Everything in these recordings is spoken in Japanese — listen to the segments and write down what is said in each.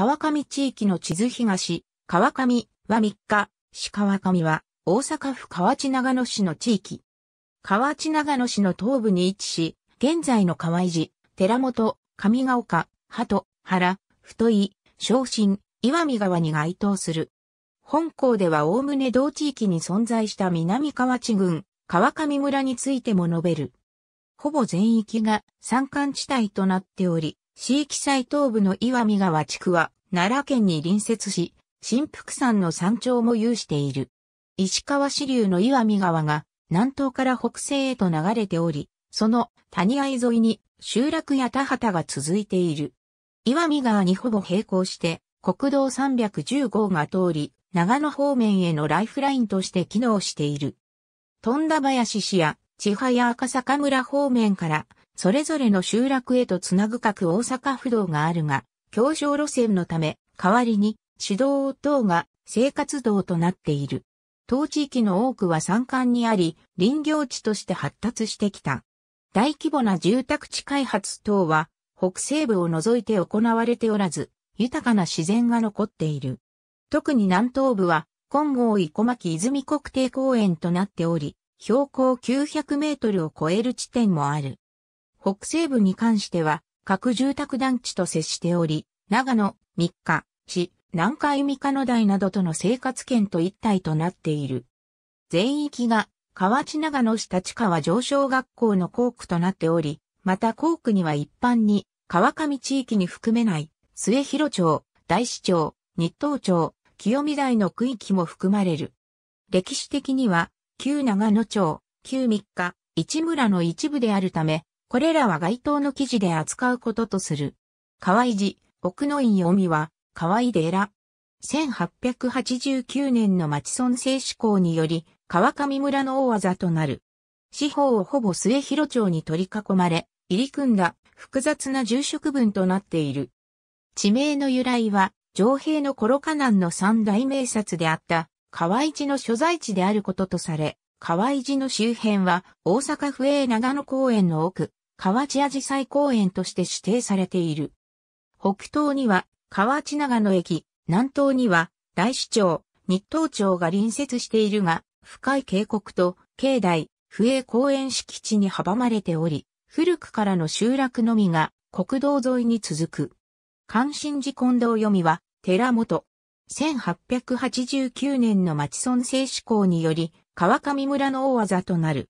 川上地域の地図東、川上は3日、市川上は大阪府河内長野市の地域。河内長野市の東部に位置し、現在の河合寺、寺本、上ヶ丘、鳩、原、太い、昇進、岩見川に該当する。本校では概ね同地域に存在した南河内郡、川上村についても述べる。ほぼ全域が山間地帯となっており、地域最東部の岩見川地区は、奈良県に隣接し、新福山の山頂も有している。石川支流の岩見川が、南東から北西へと流れており、その谷合沿いに集落や田畑が続いている。岩見川にほぼ並行して、国道310号が通り、長野方面へのライフラインとして機能している。富田林市や千早赤坂村方面からそれぞれの集落へとつなぐ各大阪府道があるが、協商路線のため、代わりに、指導等が生活道となっている。当地域の多くは山間にあり、林業地として発達してきた。大規模な住宅地開発等は、北西部を除いて行われておらず、豊かな自然が残っている。特に南東部は、金剛生小牧泉国定公園となっており、標高900メートルを超える地点もある。北西部に関しては、各住宅団地と接しており、長野、三日、市、南海三日野台などとの生活圏と一体となっている。全域が、河内長野市立川上昇学校の校区となっており、また校区には一般に、川上地域に含めない、末広町、大市町、日東町、清見台の区域も含まれる。歴史的には、旧長野町、旧三日、市村の一部であるため、これらは該当の記事で扱うこととする。河合寺、奥の院読みは、河合寺。1889年の町村制施行により、川上村の大技となる。四方をほぼ末広町に取り囲まれ、入り組んだ複雑な住職分となっている。地名の由来は、上平のコロカナンの三大名刹であった河合寺の所在地であることとされ、河合寺の周辺は大阪府営長野公園の奥、河内アジサイ公園として指定されている。北東には河内長野駅、南東には大市町、日東町が隣接しているが、深い渓谷と境内、不栄公園敷地に阻まれており、古くからの集落のみが国道沿いに続く。関心寺近道読みは、寺本。1889年の町村制志向により、川上村の大技となる。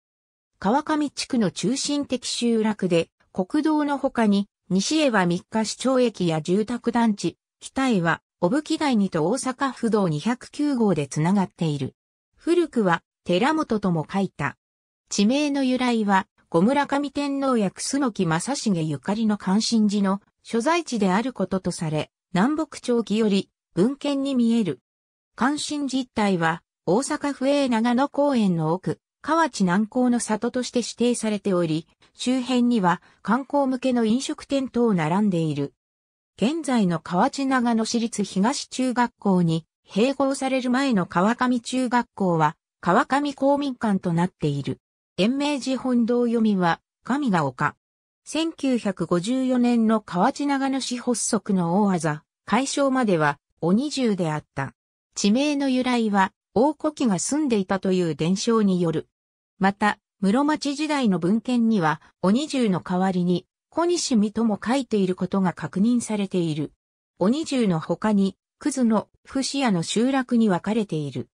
川上地区の中心的集落で、国道の他に、西へは三日市町駅や住宅団地、北へは、小吹台にと大阪府道209号でつながっている。古くは、寺本とも書いた。地名の由来は、小村上天皇や楠木正成ゆかりの関心寺の所在地であることとされ、南北朝期より文献に見える。関心寺一帯は、大阪府営長野公園の奥、河内南港の里として指定されており、周辺には観光向けの飲食店等並んでいる。現在の河内長野市立東中学校に併合される前の川上中学校は川上公民館となっている。延命寺本堂読みは神が丘。1954年の河内長野市発足の大技、解消までは鬼獣であった。地名の由来は大古記が住んでいたという伝承による。また、室町時代の文献には、鬼獣の代わりに、小西美とも書いていることが確認されている。鬼獣の他に、クズの伏屋の集落に分かれている。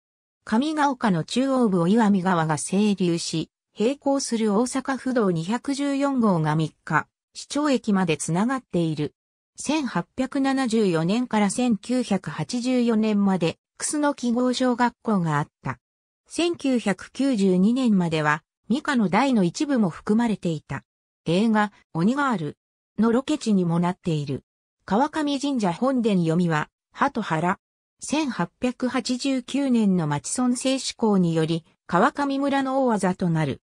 上ヶ丘の中央部を岩見川が清流し、並行する大阪府道214号が3日、市長駅までつながっている。1874年から1984年までクスの記号小学校があった。1992年までは、ミカの台の一部も含まれていた。映画、鬼ガールのロケ地にもなっている。川上神社本殿読みは、歯と原。1889年の町村制志向により、川上村の大技となる。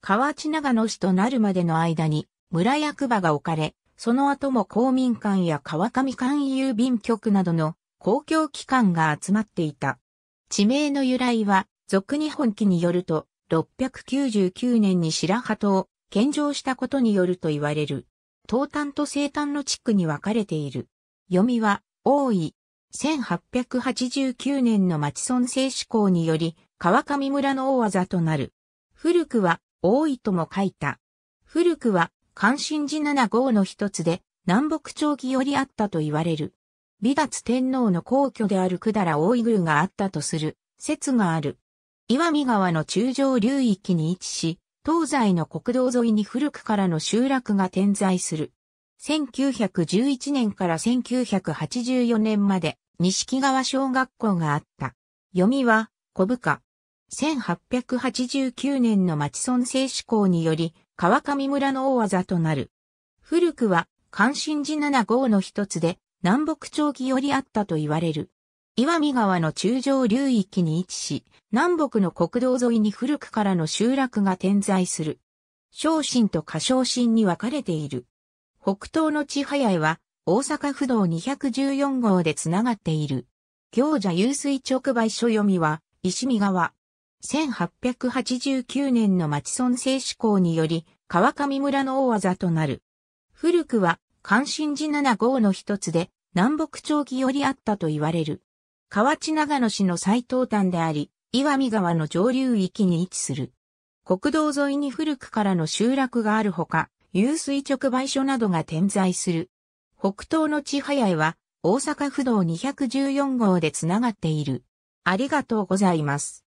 河内長野市となるまでの間に、村役場が置かれ、その後も公民館や川上間郵便局などの公共機関が集まっていた。地名の由来は、俗日本記によると、699年に白鳩を献上したことによると言われる。東端と西端の地区に分かれている。読みは、大井。1889年の町村制志向により、川上村の大技となる。古くは、大井とも書いた。古くは、関心寺七号の一つで、南北朝期よりあったと言われる。美達天皇の皇居である百済大井宮があったとする説がある。岩見川の中上流域に位置し、東西の国道沿いに古くからの集落が点在する。1911年から1984年まで西木川小学校があった。読みは小深。1889年の町村制志校により川上村の大技となる。古くは関心寺七号の一つで南北朝期よりあったと言われる。岩見川の中上流域に位置し、南北の国道沿いに古くからの集落が点在する。昇進と下昇進に分かれている。北東の千早江は、大阪府道214号でつながっている。行者湧水直売所読みは、石見川。1889年の町村制施行により、川上村の大技となる。古くは関心寺七号の一つで、南北朝期よりあったと言われる。河内長野市の最東端であり、岩見川の上流域に位置する。国道沿いに古くからの集落があるほか、有水直売所などが点在する。北東の千早へは、大阪府道214号でつながっている。ありがとうございます。